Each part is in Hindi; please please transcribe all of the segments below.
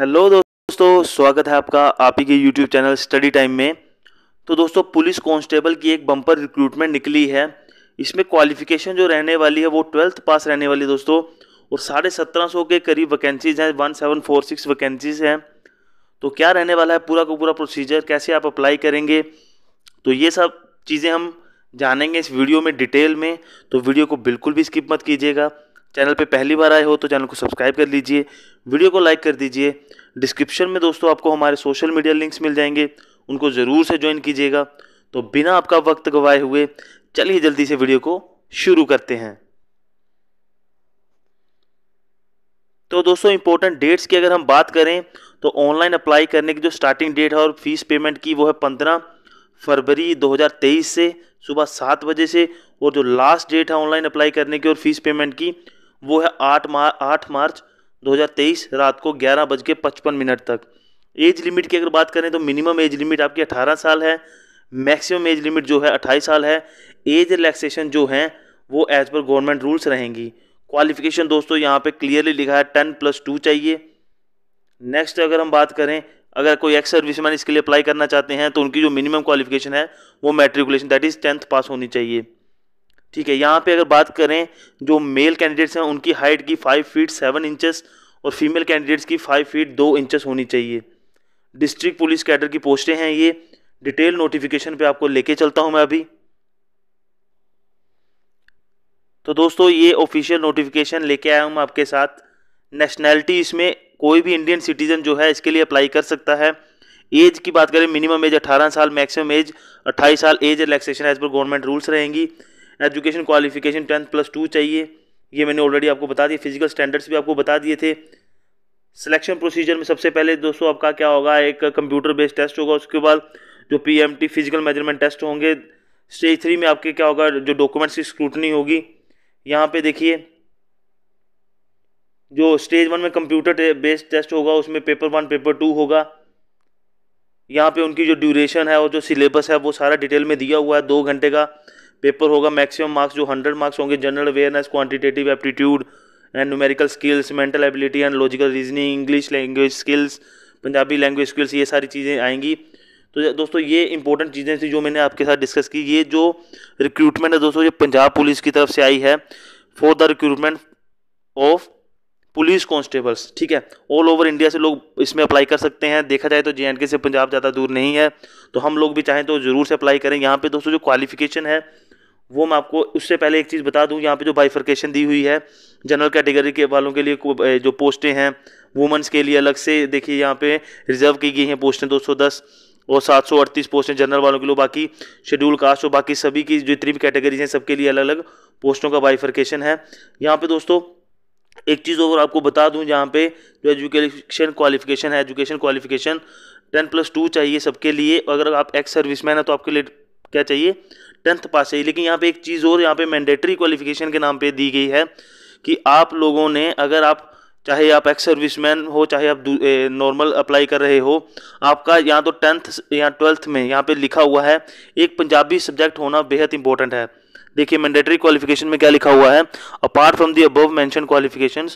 हेलो दोस्तों स्वागत है आपका आप ही के यूट्यूब चैनल स्टडी टाइम में तो दोस्तों पुलिस कांस्टेबल की एक बम्पर रिक्रूटमेंट निकली है इसमें क्वालिफिकेशन जो रहने वाली है वो ट्वेल्थ पास रहने वाली है दोस्तों और साढ़े सत्रह सौ के करीब वैकेंसीज हैं one seven four six vacancies हैं तो क्या रहने वाला है पूरा का पूरा प्रोसीजर कैसे आप अप्लाई करेंगे तो ये सब चीज़ें हम जानेंगे इस वीडियो में डिटेल में तो वीडियो को बिल्कुल भी स्किप मत कीजिएगा चैनल पे पहली बार आए हो तो चैनल को सब्सक्राइब कर लीजिए वीडियो को लाइक कर दीजिए डिस्क्रिप्शन में दोस्तों आपको हमारे सोशल मीडिया लिंक्स मिल जाएंगे उनको ज़रूर से ज्वाइन कीजिएगा तो बिना आपका वक्त गवाए हुए चलिए जल्दी से वीडियो को शुरू करते हैं तो दोस्तों इंपॉर्टेंट डेट्स की अगर हम बात करें तो ऑनलाइन अप्लाई करने की जो स्टार्टिंग डेट है और फीस पेमेंट की वो है पंद्रह फरवरी 2023 से सुबह सात बजे से और जो लास्ट डेट है ऑनलाइन अप्लाई करने की और फीस पेमेंट की वो है आठ मार आठ मार्च 2023 रात को ग्यारह बज के पचपन मिनट तक एज लिमिट की अगर बात करें तो मिनिमम एज लिमिट आपकी अठारह साल है मैक्सिमम एज लिमिट जो है अट्ठाईस साल है एज रिलैक्सेशन जो है वो एज पर गवर्नमेंट रूल्स रहेंगी क्वालिफिकेशन दोस्तों यहाँ पे क्लियरली लिखा है टेन प्लस टू चाहिए नेक्स्ट अगर हम बात करें अगर कोई एक्स सर्विसमैन इसके लिए अप्लाई करना चाहते हैं तो उनकी जो मिनिमम क्वालिफिकेशन है वो matriculation that is tenth pass होनी चाहिए ठीक है यहाँ पे अगर बात करें जो मेल कैंडिडेट्स हैं उनकी हाइट की फाइव फीट सेवन इंचेस और फीमेल कैंडिडेट्स की फाइव फीट दो इंचेस होनी चाहिए डिस्ट्रिक्ट पुलिस कैडर की पोस्टें हैं ये डिटेल नोटिफिकेशन पे आपको लेके चलता हूँ मैं अभी तो दोस्तों ये ऑफिशियल नोटिफिकेशन लेके आया हूँ मैं आपके साथ नेशनैलिटी इसमें कोई भी इंडियन सिटीजन जो है इसके लिए अप्लाई कर सकता है एज की बात करें मिनिमम एज 18 साल मैक्सिमम एज 28 साल एज रिलैक्सेशन एज पर गवर्नमेंट रूल्स रहेंगी education qualification tenth plus two चाहिए ये मैंने ऑलरेडी आपको बता दिया फिजिकल स्टैंडर्ड्स भी आपको बता दिए थे सिलेक्शन प्रोसीजर में सबसे पहले दोस्तों आपका क्या होगा एक कंप्यूटर बेस्ड टेस्ट होगा उसके बाद जो पी फिजिकल मेजरमेंट टेस्ट होंगे स्टेज थ्री में आपके क्या होगा जो डॉक्यूमेंट्स की स्क्रूटनी होगी यहाँ पे देखिए जो स्टेज वन में कंप्यूटर बेस्ड टेस्ट होगा उसमें पेपर वन पेपर टू होगा यहाँ पे उनकी जो ड्यूरेशन है और जो सिलेबस है वो सारा डिटेल में दिया हुआ है दो घंटे का पेपर होगा मैक्सिमम मार्क्स जो हंड्रेड मार्क्स होंगे general awareness quantitative aptitude and numerical skills mental ability and logical reasoning English language skills Punjabi language skills ये सारी चीज़ें आएंगी तो दोस्तों ये इंपॉर्टेंट चीज़ें थी जो मैंने आपके साथ डिस्कस की ये जो रिक्रूटमेंट है दोस्तों ये पंजाब पुलिस की तरफ से आई है for the recruitment of police constables ठीक है ऑल ओवर इंडिया से लोग इसमें अप्लाई कर सकते हैं देखा जाए तो जे से पंजाब ज़्यादा दूर नहीं है तो हम लोग भी चाहें तो ज़रूर से अप्लाई करें यहाँ पर दोस्तों जो क्वालिफिकेशन है वो मैं आपको उससे पहले एक चीज़ बता दूं यहाँ पे जो बाइफर्केशन दी हुई है जनरल कैटेगरी के वालों के लिए जो पोस्टें हैं वुमेंस के लिए अलग से देखिए यहाँ पे रिजर्व की गई हैं पोस्टें 210 और 738 पोस्टें जनरल वालों के लिए बाकी शेड्यूल कास्ट और बाकी सभी की जितनी भी कैटेगरीज हैं सबके लिए अलग अलग पोस्टों का बाइफर्केशन है यहाँ पर दोस्तों एक चीज़ और आपको बता दूँ यहाँ पे जो एजुकेशन क्वालिफिकेशन है education qualification ten plus two चाहिए सबके लिए अगर आप एक्स सर्विसमैन है तो आपके लिए क्या चाहिए टेंथ पास चाहिए लेकिन यहाँ पे एक चीज़ और यहाँ पे मैंडेटरी क्वालिफिकेशन के नाम पे दी गई है कि आप लोगों ने अगर आप चाहे आप एक्स सर्विसमैन हो चाहे आप नॉर्मल अप्लाई कर रहे हो आपका यहाँ तो टेंथ या ट्वेल्थ में यहाँ पे लिखा हुआ है एक पंजाबी सब्जेक्ट होना बेहद इंपॉर्टेंट है देखिए मैंडेटरी क्वालिफिकेशन में क्या लिखा हुआ है apart from the above mentioned qualification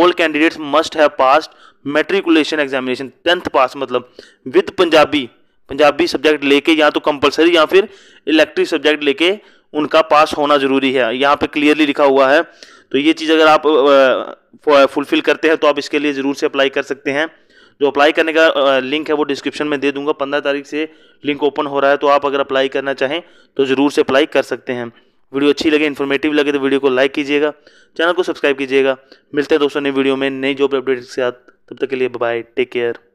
all candidates must have passed matriculation examination tenth pass मतलब विद पंजाबी पंजाबी सब्जेक्ट लेके या तो कंपलसरी या फिर इलेक्ट्रिक सब्जेक्ट लेके उनका पास होना ज़रूरी है यहाँ पे क्लियरली लिखा हुआ है तो ये चीज़ अगर आप फुलफ़िल करते हैं तो आप इसके लिए ज़रूर से अप्लाई कर सकते हैं जो अप्लाई करने का लिंक है वो डिस्क्रिप्शन में दे दूंगा पंद्रह तारीख से लिंक ओपन हो रहा है तो आप अगर अप्लाई करना चाहें तो ज़रूर से अप्लाई कर सकते हैं वीडियो अच्छी लगे इन्फॉर्मेटिव लगे तो वीडियो को लाइक कीजिएगा चैनल को सब्सक्राइब कीजिएगा मिलते हैं दोस्तों नई वीडियो में नई जॉब अपडेट्स के साथ तब तक के लिए बाय टेक केयर